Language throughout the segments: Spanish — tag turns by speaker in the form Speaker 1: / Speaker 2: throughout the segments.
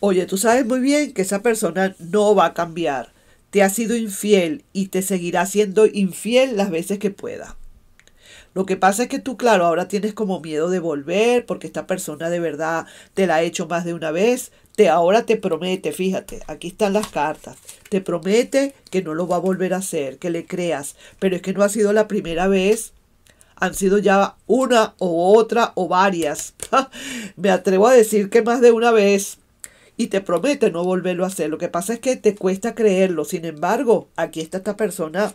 Speaker 1: Oye, tú sabes muy bien que esa persona no va a cambiar. Te ha sido infiel y te seguirá siendo infiel las veces que pueda. Lo que pasa es que tú, claro, ahora tienes como miedo de volver porque esta persona de verdad te la ha hecho más de una vez. Te, ahora te promete, fíjate, aquí están las cartas. Te promete que no lo va a volver a hacer, que le creas. Pero es que no ha sido la primera vez han sido ya una o otra o varias. Me atrevo a decir que más de una vez y te promete no volverlo a hacer. Lo que pasa es que te cuesta creerlo. Sin embargo, aquí está esta persona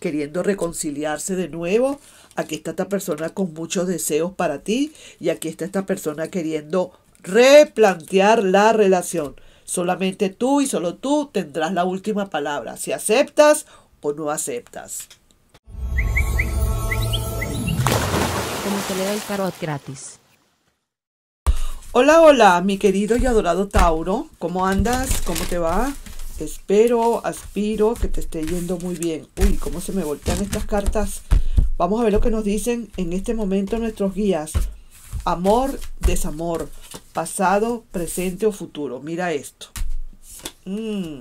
Speaker 1: queriendo reconciliarse de nuevo. Aquí está esta persona con muchos deseos para ti. Y aquí está esta persona queriendo replantear la relación. Solamente tú y solo tú tendrás la última palabra. Si aceptas o no aceptas. Como te le da el tarot gratis. Hola, hola, mi querido y adorado Tauro. ¿Cómo andas? ¿Cómo te va? Espero, aspiro que te esté yendo muy bien. Uy, cómo se me voltean estas cartas. Vamos a ver lo que nos dicen en este momento nuestros guías. Amor, desamor, pasado, presente o futuro. Mira esto. Mm.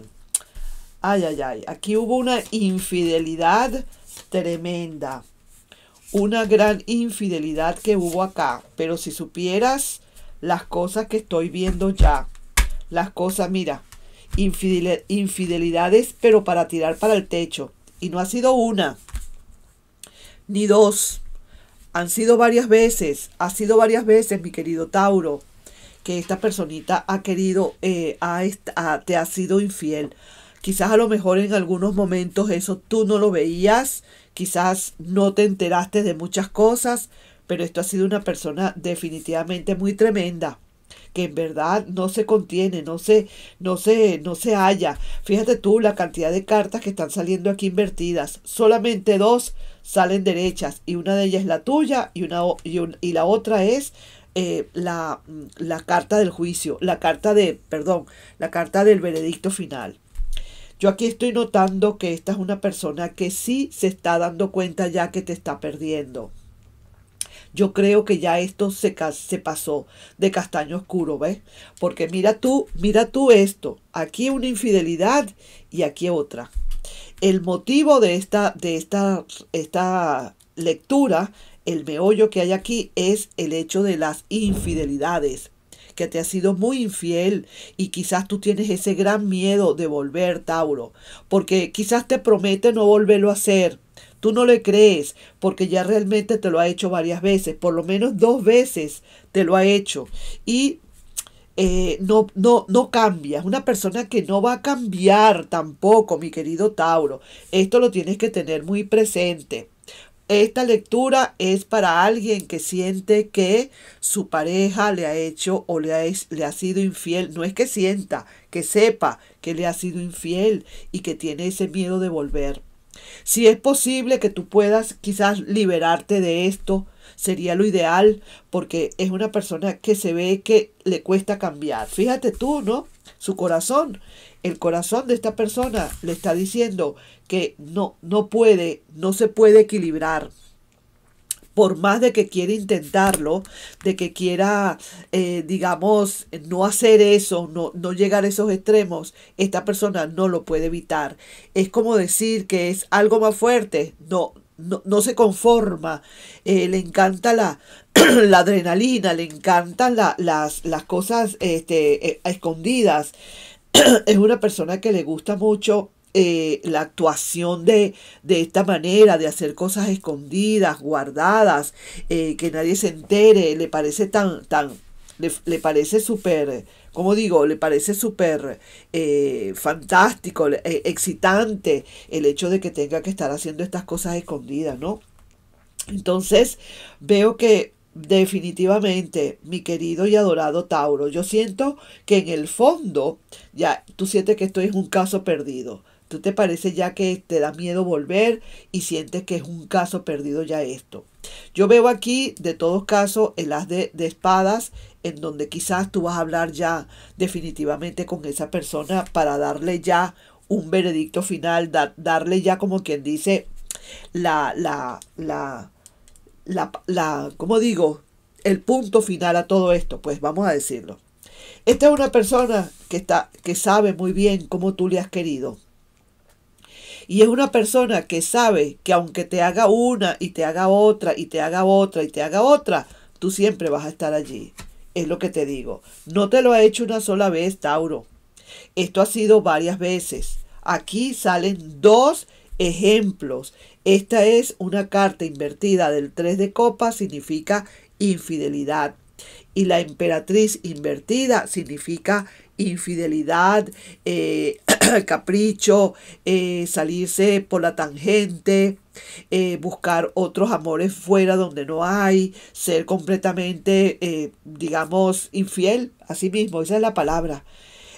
Speaker 1: Ay, ay, ay. Aquí hubo una infidelidad tremenda. Una gran infidelidad que hubo acá. Pero si supieras las cosas que estoy viendo ya. Las cosas, mira, infidelidades, pero para tirar para el techo. Y no ha sido una, ni dos. Han sido varias veces, ha sido varias veces, mi querido Tauro, que esta personita ha querido, eh, te ha sido infiel. Quizás a lo mejor en algunos momentos eso tú no lo veías, quizás no te enteraste de muchas cosas, pero esto ha sido una persona definitivamente muy tremenda que en verdad no se contiene, no se, no se, no se halla. Fíjate tú la cantidad de cartas que están saliendo aquí invertidas. Solamente dos salen derechas y una de ellas es la tuya y, una, y, la otra es eh, la, mm, la carta del juicio, la carta de, perdón, la carta del veredicto final. Yo aquí estoy notando que esta es una persona que sí se está dando cuenta ya que te está perdiendo yo creo que ya esto se, pasó de castaño oscuro, ¿ves? Porque mira tú, mira tú esto. Aquí una infidelidad y aquí otra. El motivo de esta, de esta, esta lectura, el meollo que hay aquí es el hecho de las infidelidades que te ha sido muy infiel y quizás tú tienes ese gran miedo de volver, Tauro, porque quizás te promete no volverlo a hacer, Tú no le crees porque ya realmente te lo ha hecho varias veces, por lo menos dos veces te lo ha hecho. Y eh, no, no, no una persona que no va a cambiar tampoco, mi querido Tauro. Esto lo tienes que tener muy presente. Esta lectura es para alguien que siente que su pareja le ha hecho o le ha, le ha, sido infiel. No es que sienta, que sepa que le ha sido infiel y que tiene ese miedo de volver. Si es posible que tú puedas quizás liberarte de esto, sería lo ideal porque es una persona que se ve que le cuesta cambiar. Fíjate tú, ¿no? Su corazón, el corazón de esta persona le está diciendo que no, no puede, no se puede equilibrar por más de que quiera intentarlo, de que quiera, eh, digamos, no hacer eso, no, llegar a esos extremos, esta persona no lo puede evitar. Es como decir que es algo más fuerte, no, no, se conforma, eh, le encanta la, la, adrenalina, le encantan las, las, cosas este, eh, escondidas. es una persona que le gusta mucho eh, la actuación de, esta manera, de hacer cosas escondidas, guardadas, eh, que nadie se entere, le parece tan, tan, le, parece súper, como digo, le parece súper eh, fantástico, excitante el hecho de que tenga que estar haciendo estas cosas escondidas, ¿no? Entonces, veo que definitivamente, mi querido y adorado Tauro, yo siento que en el fondo, ya tú sientes que esto es un caso perdido. ¿Tú te parece ya que te da miedo volver y sientes que es un caso perdido ya esto? Yo veo aquí, de todos casos, el as de, espadas, en donde quizás tú vas a hablar ya definitivamente con esa persona para darle ya un veredicto final, darle ya como quien dice la, la, la, la, la, ¿cómo digo? El punto final a todo esto, pues vamos a decirlo. Esta es una persona que, está, que sabe muy bien cómo tú le has querido, y es una persona que sabe que aunque te haga una y te haga otra y te haga otra y te haga otra, tú siempre vas a estar allí. Es lo que te digo. No te lo ha hecho una sola vez, Tauro. Esto ha sido varias veces. Aquí salen dos ejemplos. Esta es una carta invertida del 3 de copa, significa infidelidad. Y la emperatriz invertida significa infidelidad, eh, capricho, eh, salirse por la tangente, eh, buscar otros amores fuera donde no hay, ser completamente, eh, digamos, infiel a sí mismo, esa es la palabra.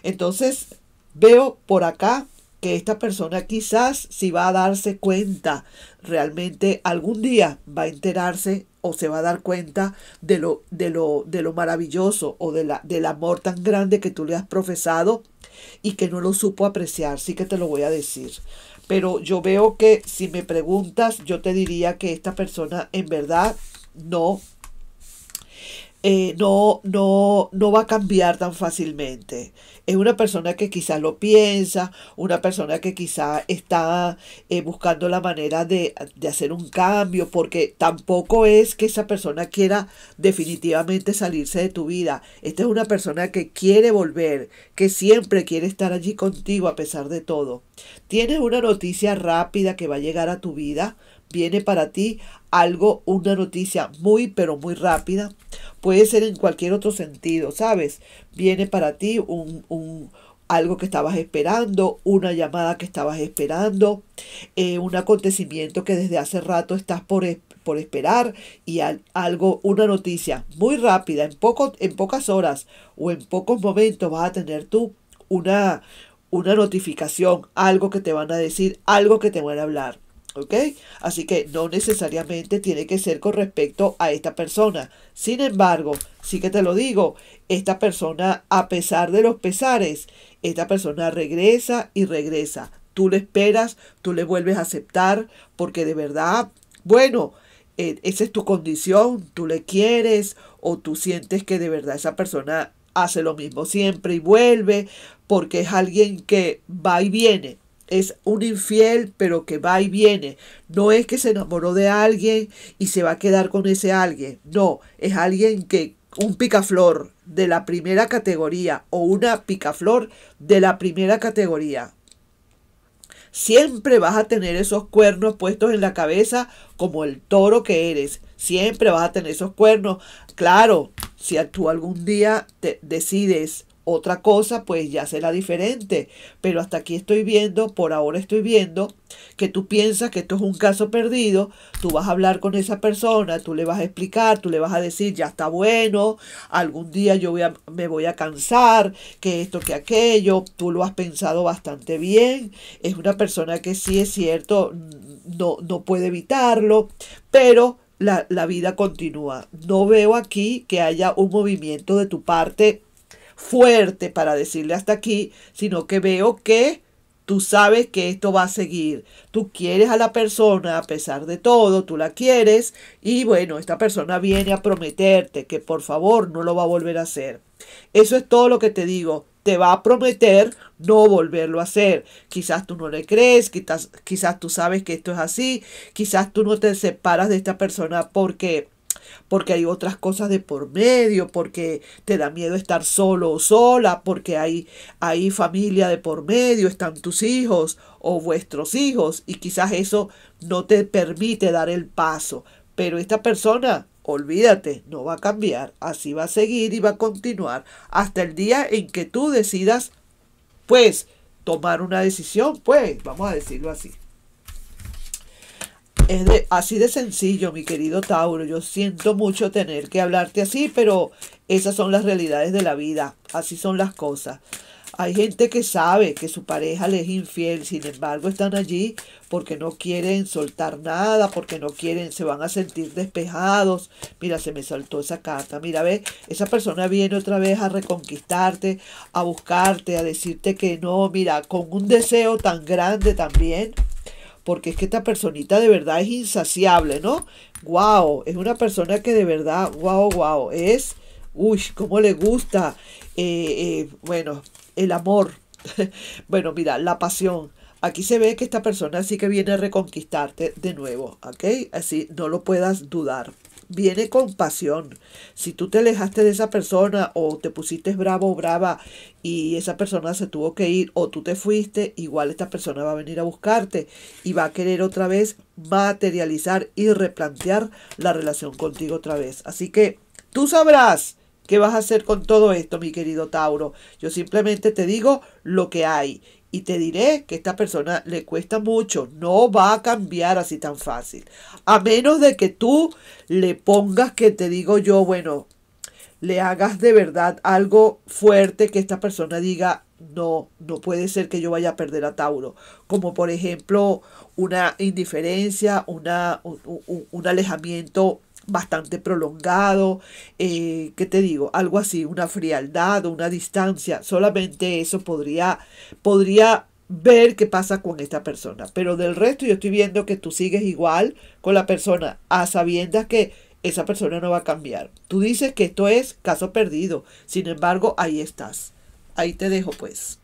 Speaker 1: Entonces, veo por acá que esta persona quizás si va a darse cuenta realmente algún día va a enterarse o se va a dar cuenta de lo, de lo, de lo maravilloso o de la, del amor tan grande que tú le has profesado y que no lo supo apreciar. Sí que te lo voy a decir. Pero yo veo que si me preguntas, yo te diría que esta persona en verdad no eh, no, no, no va a cambiar tan fácilmente. Es una persona que quizás lo piensa, una persona que quizás está eh, buscando la manera de, de, hacer un cambio, porque tampoco es que esa persona quiera definitivamente salirse de tu vida. Esta es una persona que quiere volver, que siempre quiere estar allí contigo a pesar de todo. Tienes una noticia rápida que va a llegar a tu vida, viene para ti algo, una noticia muy, pero muy rápida. Puede ser en cualquier otro sentido, ¿sabes? Viene para ti un, un algo que estabas esperando, una llamada que estabas esperando, eh, un acontecimiento que desde hace rato estás por, por esperar y algo, una noticia muy rápida, en, poco, en pocas horas o en pocos momentos vas a tener tú una, una notificación, algo que te van a decir, algo que te van a hablar. ¿Ok? Así que no necesariamente tiene que ser con respecto a esta persona. Sin embargo, sí que te lo digo, esta persona, a pesar de los pesares, esta persona regresa y regresa. Tú le esperas, tú le vuelves a aceptar, porque de verdad, bueno, e, esa es tu condición, tú le quieres o tú sientes que de verdad esa persona hace lo mismo siempre y vuelve, porque es alguien que va y viene es un infiel, pero que va y viene. No es que se enamoró de alguien y se va a quedar con ese alguien. No, es alguien que un picaflor de la primera categoría o una picaflor de la primera categoría. Siempre vas a tener esos cuernos puestos en la cabeza como el toro que eres. Siempre vas a tener esos cuernos. Claro, si tú algún día te decides otra cosa pues ya será diferente, pero hasta aquí estoy viendo, por ahora estoy viendo que tú piensas que esto es un caso perdido, tú vas a hablar con esa persona, tú le vas a explicar, tú le vas a decir, ya está bueno, algún día yo voy me voy a cansar, que esto, que aquello, tú lo has pensado bastante bien, es una persona que sí es cierto, no, no puede evitarlo, pero la, la vida continúa. No veo aquí que haya un movimiento de tu parte fuerte para decirle hasta aquí, sino que veo que tú sabes que esto va a seguir. Tú quieres a la persona a pesar de todo, tú la quieres y bueno, esta persona viene a prometerte que por favor no lo va a volver a hacer. Eso es todo lo que te digo. Te va a prometer no volverlo a hacer. Quizás tú no le crees, quizás, quizás tú sabes que esto es así, quizás tú no te separas de esta persona porque porque hay otras cosas de por medio, porque te da miedo estar solo o sola, porque hay, familia de por medio, están tus hijos o vuestros hijos y quizás eso no te permite dar el paso. Pero esta persona, olvídate, no va a cambiar, así va a seguir y va a continuar hasta el día en que tú decidas, pues, tomar una decisión, pues, vamos a decirlo así. Es así de sencillo, mi querido Tauro. Yo siento mucho tener que hablarte así, pero esas son las realidades de la vida. Así son las cosas. Hay gente que sabe que su pareja le es infiel, sin embargo están allí porque no quieren soltar nada, porque no quieren, se van a sentir despejados. Mira, se me saltó esa carta. Mira, ve, esa persona viene otra vez a reconquistarte, a buscarte, a decirte que no. Mira, con un deseo tan grande también porque es que esta personita de verdad es insaciable, ¿no? Guau, Es una persona que de verdad, guau, wow, es, uy, cómo le gusta, eh, eh, bueno, el amor, bueno, mira, la pasión. Aquí se ve que esta persona sí que viene a reconquistarte de nuevo, ¿ok? Así no lo puedas dudar viene con pasión. Si tú te alejaste de esa persona o te pusiste bravo o brava y esa persona se tuvo que ir o tú te fuiste, igual esta persona va a venir a buscarte y va a querer otra vez materializar y replantear la relación contigo otra vez. Así que tú sabrás. ¿Qué vas a hacer con todo esto, mi querido Tauro? Yo simplemente te digo lo que hay y te diré que esta persona le cuesta mucho, no va a cambiar así tan fácil. A menos de que tú le pongas que te digo yo, bueno, le hagas de verdad algo fuerte que esta persona diga, no, no puede ser que yo vaya a perder a Tauro. Como por ejemplo una indiferencia, una, un, un alejamiento bastante prolongado, eh, ¿qué te digo? Algo así, una frialdad o una distancia, solamente eso podría, podría ver qué pasa con esta persona. Pero del resto yo estoy viendo que tú sigues igual con la persona, a sabiendas que esa persona no va a cambiar. Tú dices que esto es caso perdido, sin embargo, ahí estás. Ahí te dejo pues.